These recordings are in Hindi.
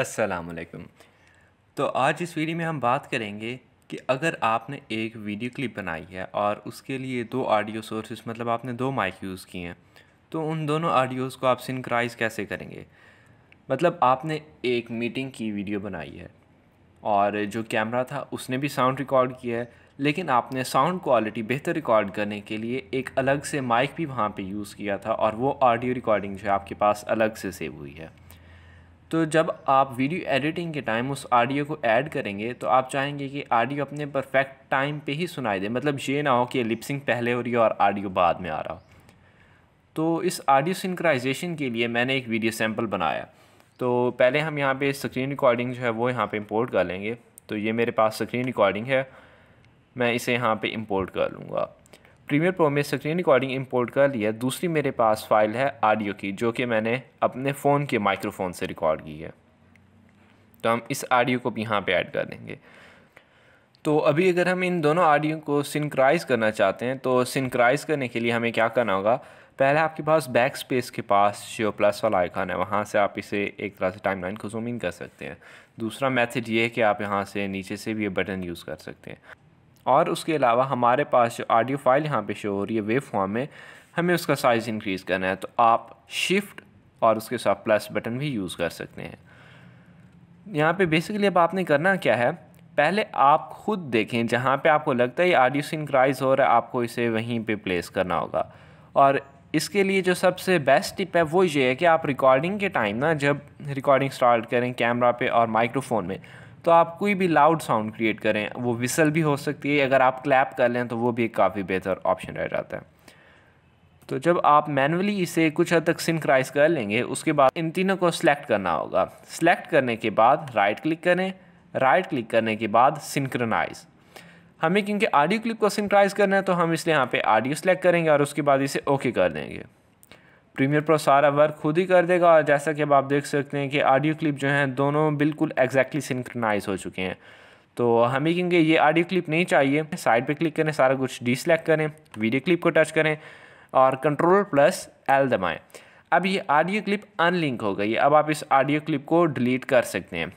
असलकम तो आज इस वीडियो में हम बात करेंगे कि अगर आपने एक वीडियो क्लिप बनाई है और उसके लिए दो ऑडियो सोर्सेस मतलब आपने दो माइक यूज़ किए हैं तो उन दोनों ऑडियोज़ को आप सिंक्राइज कैसे करेंगे मतलब आपने एक मीटिंग की वीडियो बनाई है और जो कैमरा था उसने भी साउंड रिकॉर्ड किया है लेकिन आपने साउंड क्वालिटी बेहतर रिकॉर्ड करने के लिए एक अलग से माइक भी वहाँ पे यूज़ किया था और वो ऑडियो रिकॉर्डिंग जो है आपके पास अलग से सेव हुई है तो जब आप वीडियो एडिटिंग के टाइम उस ऑडियो को ऐड करेंगे तो आप चाहेंगे कि ऑडियो अपने परफेक्ट टाइम पे ही सुनाई दे मतलब ये ना हो कि लिपसिंग पहले हो रही है और ऑडियो बाद में आ रहा हो तो इस ऑडियो सिंक्राइजेशन के लिए मैंने एक वीडियो सैम्पल बनाया तो पहले हम यहाँ पर स्क्रीन रिकॉर्डिंग जो है वो यहाँ पर इम्पोर्ट कर लेंगे तो ये मेरे पास स्क्रीन रिकॉर्डिंग है मैं इसे यहाँ पर इम्पोर्ट कर लूँगा प्रीमियर प्रो में स्क्रीन रिकॉर्डिंग इंपोर्ट कर लिया दूसरी मेरे पास फाइल है ऑडियो की जो कि मैंने अपने फ़ोन के माइक्रोफोन से रिकॉर्ड की है तो हम इस ऑडियो को भी यहाँ पे ऐड कर देंगे तो अभी अगर हम इन दोनों ऑडियो को सिंक्राइज़ करना चाहते हैं तो सिंक्राइज़ करने के लिए हमें क्या करना होगा पहले आपके पास बैक स्पेस के पास जो प्लस वाला आइकन है वहाँ से आप इसे एक तरह से टाइम लाइन को जूम इन कर सकते हैं दूसरा मेथड ये है कि आप यहाँ से नीचे से भी ये बटन यूज़ कर सकते हैं और उसके अलावा हमारे पास जो ऑडियो फाइल यहाँ पे शो हो रही है वेव फॉर्म में हमें उसका साइज़ इंक्रीज़ करना है तो आप शिफ्ट और उसके साथ प्लस बटन भी यूज़ कर सकते हैं यहाँ पे बेसिकली अब आपने करना क्या है पहले आप खुद देखें जहाँ पे आपको लगता है ऑडियो सिंक्राइज हो रहा है आपको इसे वहीं पे प्लेस करना होगा और इसके लिए जो सबसे बेस्ट टिप है वो ये है कि आप रिकॉर्डिंग के टाइम ना जब रिकॉर्डिंग स्टार्ट करें कैमरा पे और माइक्रोफोन में तो आप कोई भी लाउड साउंड क्रिएट करें वो विसल भी हो सकती है अगर आप क्लैप कर लें तो वो भी एक काफ़ी बेहतर ऑप्शन रह जाता है तो जब आप मैनुअली इसे कुछ हद तक सिंक्राइज कर लेंगे उसके बाद इन तीनों को सिलेक्ट करना होगा सिलेक्ट करने के बाद राइट क्लिक करें राइट क्लिक करने के बाद सिंक्रनाइज हमें क्योंकि ऑडियो क्लिप को सिंक्राइज करना है तो हम इसलिए यहाँ पे ऑडियो सेलेक्ट करेंगे और उसके बाद इसे ओके कर देंगे प्रीमियर प्रो सारा वर्क खुद ही कर देगा और जैसा कि अब आप देख सकते हैं कि ऑडियो क्लिप जो हैं दोनों बिल्कुल एग्जैक्टली सिंक्रनाइज हो चुके हैं तो हमें क्योंकि ये ऑडियो क्लिप नहीं चाहिए साइड पे क्लिक करें सारा कुछ डी करें वीडियो क्लिप को टच करें और कंट्रोल प्लस एल दबाएँ अब ये ऑडियो क्लिप अनलिंक हो गई अब आप इस ऑडियो क्लिप को डिलीट कर सकते हैं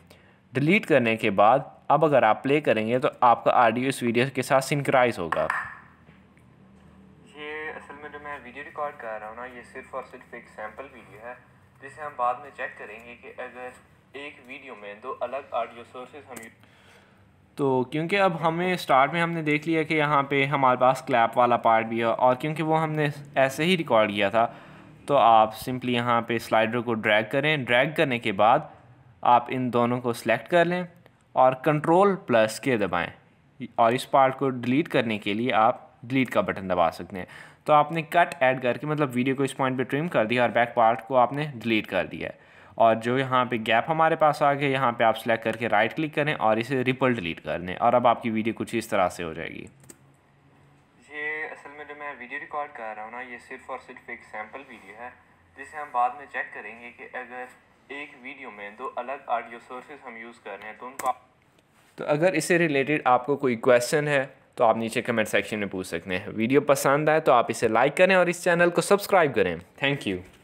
डिलीट करने के बाद अब अगर आप प्ले करेंगे तो आपका ऑडियो इस वीडियो के साथ सिंक्राइज होगा वीडियो रिकॉर्ड कर रहा हूँ ना ये सिर्फ और सिर्फ एक सैम्पल वीडियो है जिसे हम बाद में चेक करेंगे कि अगर एक वीडियो में दो अलग ऑडियो सोर्सेज हम तो क्योंकि अब हमें स्टार्ट में हमने देख लिया कि यहाँ पे हमारे पास क्लैप वाला पार्ट भी है और क्योंकि वो हमने ऐसे ही रिकॉर्ड किया था तो आप सिंपली यहाँ पे स्लाइडर को ड्रैग करें ड्रैग करने के बाद आप इन दोनों को सिलेक्ट कर लें और कंट्रोल प्लस के दबाएं और इस पार्ट को डिलीट करने के लिए आप डिलीट का बटन दबा सकते हैं तो आपने कट ऐड करके मतलब वीडियो को इस पॉइंट पे ट्रिम कर दिया और बैक पार्ट को आपने डिलीट कर दिया और जो यहाँ पे गैप हमारे पास आ गया यहाँ पे आप सेलेक्ट करके राइट क्लिक करें और इसे रिपल डिलीट कर दें और अब आपकी वीडियो कुछ इस तरह से हो जाएगी ये असल में जो मैं वीडियो रिकॉर्ड कर रहा हूँ ना ये सिर्फ और सिर्फ एक सैम्पल वीडियो है जिसे हम बाद में चेक करेंगे कि अगर एक वीडियो में दो अलग आडियो सोर्सेज हम यूज़ कर रहे हैं तो उनको तो अगर इससे रिलेटेड आपको कोई क्वेश्चन है तो आप नीचे कमेंट सेक्शन में पूछ सकते हैं वीडियो पसंद आए तो आप इसे लाइक करें और इस चैनल को सब्सक्राइब करें थैंक यू